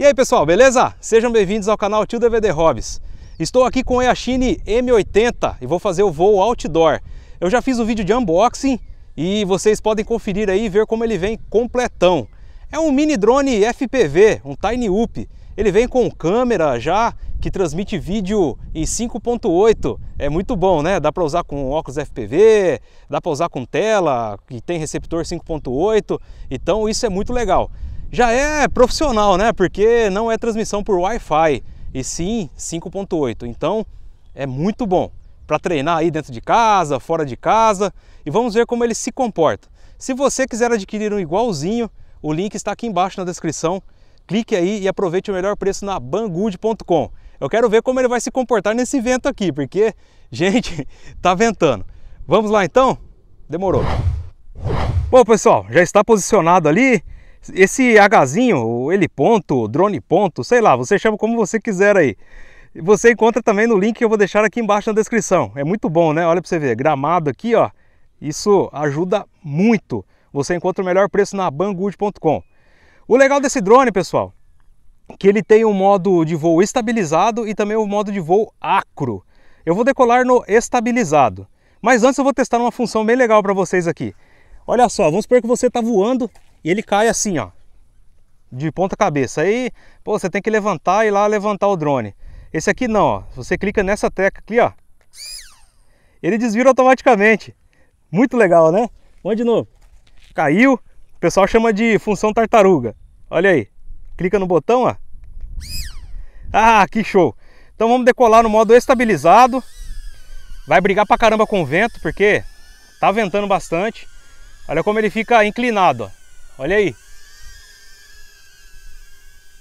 E aí pessoal, beleza? Sejam bem-vindos ao canal Tio DVD Hobbies. Estou aqui com a Yashine M80 e vou fazer o voo outdoor. Eu já fiz o um vídeo de unboxing e vocês podem conferir aí e ver como ele vem completão. É um mini drone FPV, um Tiny Up. Ele vem com câmera já que transmite vídeo em 5.8. É muito bom, né? Dá para usar com óculos FPV, dá para usar com tela que tem receptor 5.8. Então isso é muito legal já é profissional, né? Porque não é transmissão por Wi-Fi, e sim 5.8. Então é muito bom para treinar aí dentro de casa, fora de casa, e vamos ver como ele se comporta. Se você quiser adquirir um igualzinho, o link está aqui embaixo na descrição. Clique aí e aproveite o melhor preço na banggood.com. Eu quero ver como ele vai se comportar nesse vento aqui, porque, gente, tá ventando. Vamos lá então? Demorou. Bom, pessoal, já está posicionado ali. Esse Hzinho, ele ponto, drone ponto, sei lá, você chama como você quiser aí. Você encontra também no link que eu vou deixar aqui embaixo na descrição. É muito bom, né? Olha para você ver, gramado aqui, ó. Isso ajuda muito. Você encontra o melhor preço na banggood.com. O legal desse drone, pessoal, que ele tem um modo de voo estabilizado e também o um modo de voo acro. Eu vou decolar no estabilizado. Mas antes eu vou testar uma função bem legal para vocês aqui. Olha só, vamos supor que você está voando e ele cai assim, ó, de ponta cabeça. Aí, pô, você tem que levantar e lá levantar o drone. Esse aqui não, ó. Você clica nessa tecla aqui, ó. Ele desvira automaticamente. Muito legal, né? Vamos de novo. Caiu. O pessoal chama de função tartaruga. Olha aí. Clica no botão, ó. Ah, que show. Então vamos decolar no modo estabilizado. Vai brigar pra caramba com o vento, porque tá ventando bastante. Olha como ele fica inclinado, ó. Olha aí.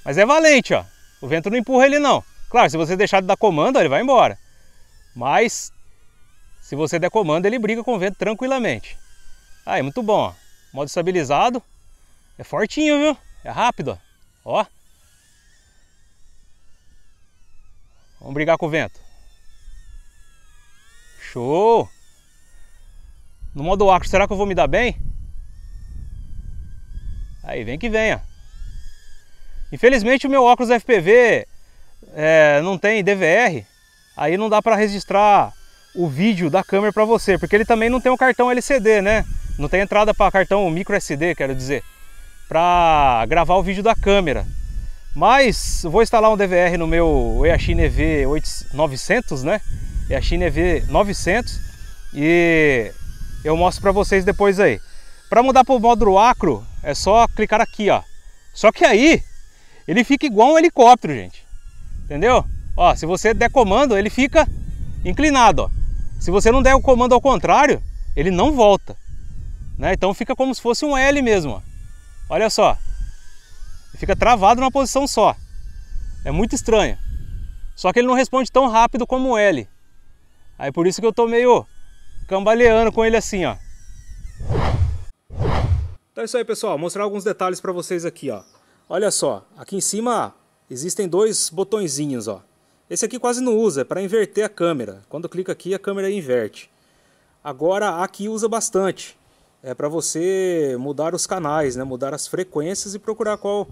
Mas é valente, ó. O vento não empurra ele não. Claro, se você deixar de dar comando, ele vai embora. Mas se você der comando, ele briga com o vento tranquilamente. Aí, muito bom, ó. Modo estabilizado. É fortinho, viu? É rápido, ó. ó. Vamos brigar com o vento. Show! No modo acro, será que eu vou me dar bem? Aí vem que venha. Infelizmente o meu óculos FPV é, não tem DVR, aí não dá para registrar o vídeo da câmera para você, porque ele também não tem um cartão LCD, né? Não tem entrada para cartão micro SD, quero dizer, para gravar o vídeo da câmera. Mas vou instalar um DVR no meu Eachine EV 900, né? Eachine EV 900 e eu mostro para vocês depois aí. Para mudar para o módulo acro, é só clicar aqui, ó. Só que aí, ele fica igual um helicóptero, gente. Entendeu? Ó, se você der comando, ele fica inclinado, ó. Se você não der o comando ao contrário, ele não volta. Né? Então fica como se fosse um L mesmo, ó. Olha só. Ele fica travado numa posição só. É muito estranho. Só que ele não responde tão rápido como o L. Aí por isso que eu tô meio cambaleando com ele assim, ó. Então é isso aí, pessoal. Vou mostrar alguns detalhes para vocês aqui, ó. Olha só, aqui em cima existem dois botõezinhos, ó. Esse aqui quase não usa, é para inverter a câmera. Quando clica aqui, a câmera inverte. Agora, aqui usa bastante. É para você mudar os canais, né? mudar as frequências e procurar qual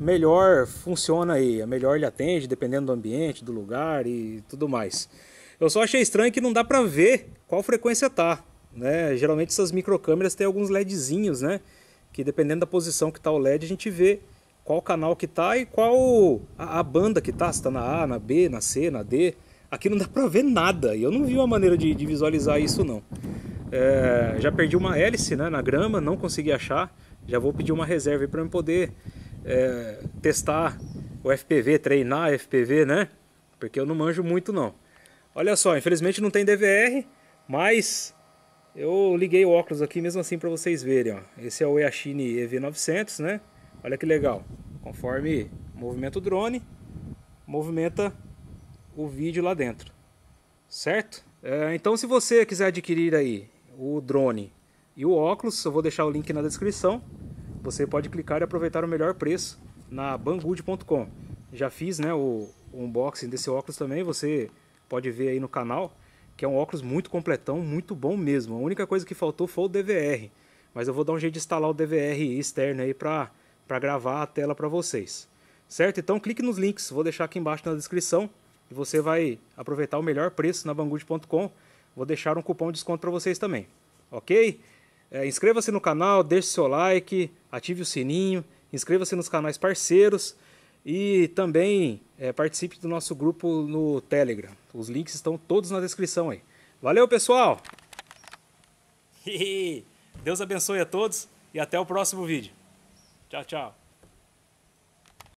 melhor funciona aí. A melhor ele atende, dependendo do ambiente, do lugar e tudo mais. Eu só achei estranho que não dá para ver qual frequência tá. Né? Geralmente essas microcâmeras têm alguns LEDzinhos, né? que dependendo da posição que está o LED, a gente vê qual canal que está e qual a, a banda que está, se está na A, na B, na C, na D. Aqui não dá para ver nada e eu não vi uma maneira de, de visualizar isso não. É, já perdi uma hélice né, na grama, não consegui achar. Já vou pedir uma reserva para eu poder é, testar o FPV, treinar FPV, né? Porque eu não manjo muito não. Olha só, infelizmente não tem DVR, mas eu liguei o óculos aqui mesmo assim para vocês verem, ó. Esse é o Yashine EV900, né? Olha que legal. Conforme movimenta o drone, movimenta o vídeo lá dentro. Certo? É, então se você quiser adquirir aí o drone e o óculos, eu vou deixar o link na descrição. Você pode clicar e aproveitar o melhor preço na banggood.com. Já fiz, né, o, o unboxing desse óculos também, você pode ver aí no canal que é um óculos muito completão, muito bom mesmo. A única coisa que faltou foi o DVR, mas eu vou dar um jeito de instalar o DVR externo aí para gravar a tela para vocês. Certo? Então clique nos links, vou deixar aqui embaixo na descrição e você vai aproveitar o melhor preço na banggood.com. Vou deixar um cupom de desconto para vocês também, ok? É, Inscreva-se no canal, deixe seu like, ative o sininho, inscreva-se nos canais parceiros. E também é, participe do nosso grupo no Telegram. Os links estão todos na descrição aí. Valeu, pessoal! Deus abençoe a todos e até o próximo vídeo. Tchau, tchau.